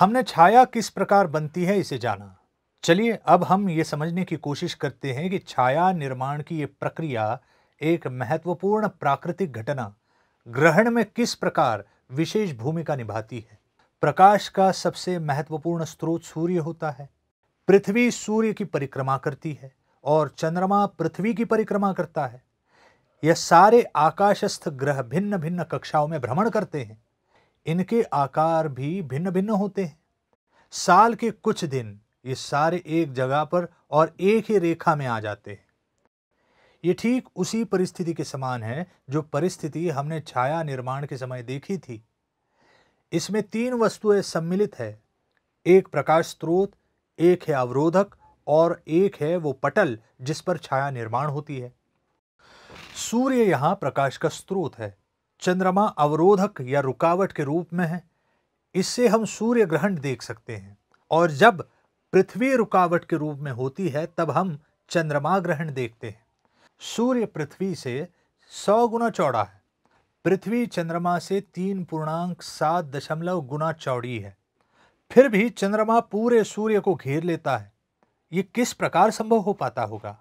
हमने छाया किस प्रकार बनती है इसे जाना चलिए अब हम ये समझने की कोशिश करते हैं कि छाया निर्माण की ये प्रक्रिया एक महत्वपूर्ण प्राकृतिक घटना ग्रहण में किस प्रकार विशेष भूमिका निभाती है प्रकाश का सबसे महत्वपूर्ण स्रोत सूर्य होता है पृथ्वी सूर्य की परिक्रमा करती है और चंद्रमा पृथ्वी की परिक्रमा करता है यह सारे आकाशस्थ ग्रह भिन्न भिन्न कक्षाओं में भ्रमण करते हैं इनके आकार भी भिन्न भिन्न होते हैं साल के कुछ दिन ये सारे एक जगह पर और एक ही रेखा में आ जाते हैं ये ठीक उसी परिस्थिति के समान है जो परिस्थिति हमने छाया निर्माण के समय देखी थी इसमें तीन वस्तुएं सम्मिलित है एक प्रकाश स्रोत एक है अवरोधक और एक है वो पटल जिस पर छाया निर्माण होती है सूर्य यहाँ प्रकाश का स्रोत है चंद्रमा अवरोधक या रुकावट के रूप में है इससे हम सूर्य ग्रहण देख सकते हैं और जब पृथ्वी रुकावट के रूप में होती है तब हम चंद्रमा ग्रहण देखते हैं सूर्य पृथ्वी से सौ गुना चौड़ा है पृथ्वी चंद्रमा से तीन पूर्णांक सात दशमलव गुना चौड़ी है फिर भी चंद्रमा पूरे सूर्य को घेर लेता है ये किस प्रकार संभव हो पाता होगा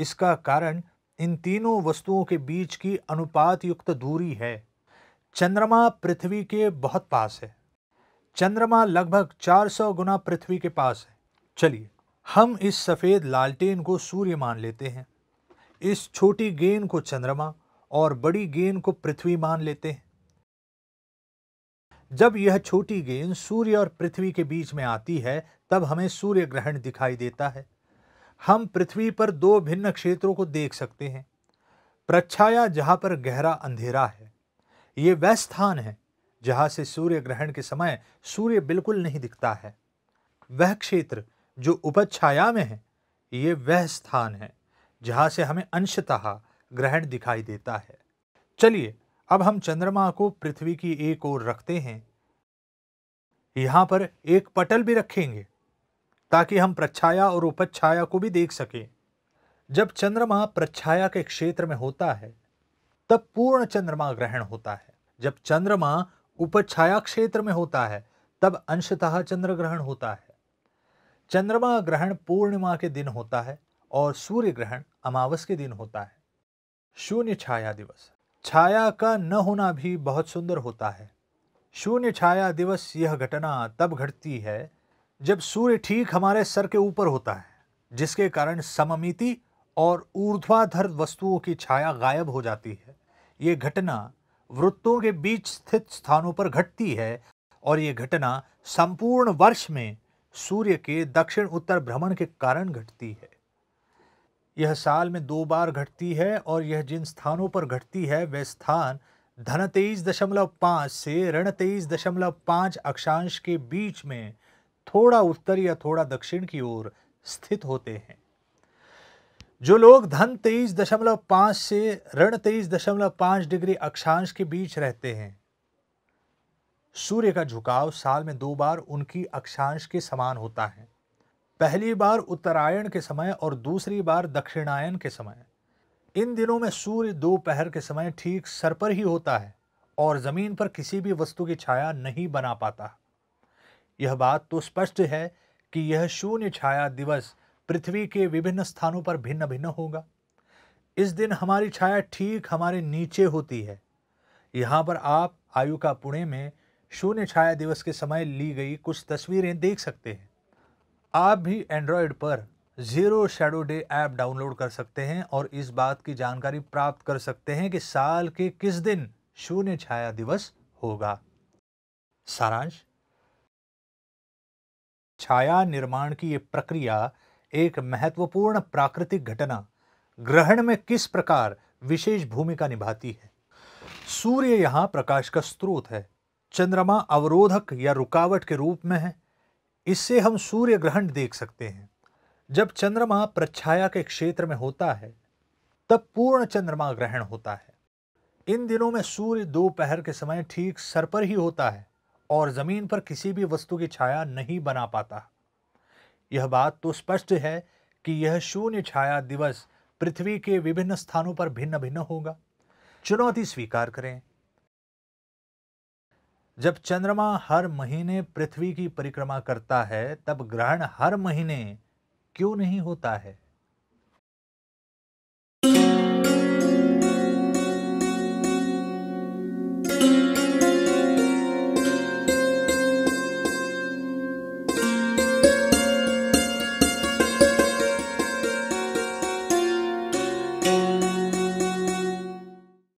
इसका कारण इन तीनों वस्तुओं के बीच की अनुपात युक्त दूरी है चंद्रमा पृथ्वी के बहुत पास है चंद्रमा लगभग 400 गुना पृथ्वी के पास है चलिए हम इस सफ़ेद लालटेन को सूर्य मान लेते हैं इस छोटी गेंद को चंद्रमा और बड़ी गेंद को पृथ्वी मान लेते हैं जब यह छोटी गेंद सूर्य और पृथ्वी के बीच में आती है तब हमें सूर्य ग्रहण दिखाई देता है हम पृथ्वी पर दो भिन्न क्षेत्रों को देख सकते हैं प्रच्छाया जहाँ पर गहरा अंधेरा है ये वह स्थान है जहाँ से सूर्य ग्रहण के समय सूर्य बिल्कुल नहीं दिखता है वह क्षेत्र जो उपच्छाया में है ये वह स्थान है जहाँ से हमें अंशतः ग्रहण दिखाई देता है चलिए अब हम चंद्रमा को पृथ्वी की एक ओर रखते हैं यहाँ पर एक पटल भी रखेंगे ताकि हम प्रच्छाया और उपच्छाया को भी देख सकें जब चंद्रमा प्रच्छाया के क्षेत्र में होता है तब पूर्ण चंद्रमा ग्रहण होता है जब चंद्रमा उपच्छाया क्षेत्र में होता है तब अंशतः चंद्र ग्रहण होता है चंद्रमा ग्रहण पूर्णिमा के दिन होता है और सूर्य ग्रहण अमावस के दिन होता है शून्य छाया दिवस छाया का न होना भी बहुत सुंदर होता है शून्य छाया दिवस यह घटना तब घटती है जब सूर्य ठीक हमारे सर के ऊपर होता है जिसके कारण सममिति और ऊर्ध्वाधर वस्तुओं की छाया गायब हो जाती है ये घटना वृत्तों के बीच स्थित स्थानों पर घटती है और ये घटना संपूर्ण वर्ष में सूर्य के दक्षिण उत्तर भ्रमण के कारण घटती है यह साल में दो बार घटती है और यह जिन स्थानों पर घटती है वे स्थान धन तेईस दशमलव पाँच से ऋण तेईस दशमलव पाँच अक्षांश के बीच में थोड़ा उत्तर या थोड़ा दक्षिण की ओर स्थित होते हैं जो लोग धन तेईस दशमलव पाँच से ऋण तेईस दशमलव पाँच डिग्री अक्षांश के बीच रहते हैं सूर्य का झुकाव साल में दो बार उनकी अक्षांश के समान होता है पहली बार उत्तरायण के समय और दूसरी बार दक्षिणायन के समय इन दिनों में सूर्य दोपहर के समय ठीक सर पर ही होता है और ज़मीन पर किसी भी वस्तु की छाया नहीं बना पाता यह बात तो स्पष्ट है कि यह शून्य छाया दिवस पृथ्वी के विभिन्न स्थानों पर भिन्न भिन्न होगा इस दिन हमारी छाया ठीक हमारे नीचे होती है यहाँ पर आप आयु का पुणे में शून्य छाया दिवस के समय ली गई कुछ तस्वीरें देख सकते हैं आप भी एंड्रॉयड पर zero shadow day app download कर सकते हैं और इस बात की जानकारी प्राप्त कर सकते हैं कि साल के किस दिन शून्य छाया दिवस होगा सारांश छाया निर्माण की ये प्रक्रिया एक महत्वपूर्ण प्राकृतिक घटना ग्रहण में किस प्रकार विशेष भूमिका निभाती है सूर्य यहाँ प्रकाश का स्रोत है चंद्रमा अवरोधक या रुकावट के रूप में है इससे हम सूर्य ग्रहण देख सकते हैं जब चंद्रमा प्रच्छाया के क्षेत्र में होता है तब पूर्ण चंद्रमा ग्रहण होता है इन दिनों में सूर्य दोपहर के समय ठीक सर पर ही होता है और ज़मीन पर किसी भी वस्तु की छाया नहीं बना पाता यह बात तो स्पष्ट है कि यह शून्य छाया दिवस पृथ्वी के विभिन्न स्थानों पर भिन्न भिन्न होगा चुनौती स्वीकार करें जब चंद्रमा हर महीने पृथ्वी की परिक्रमा करता है तब ग्रहण हर महीने क्यों नहीं होता है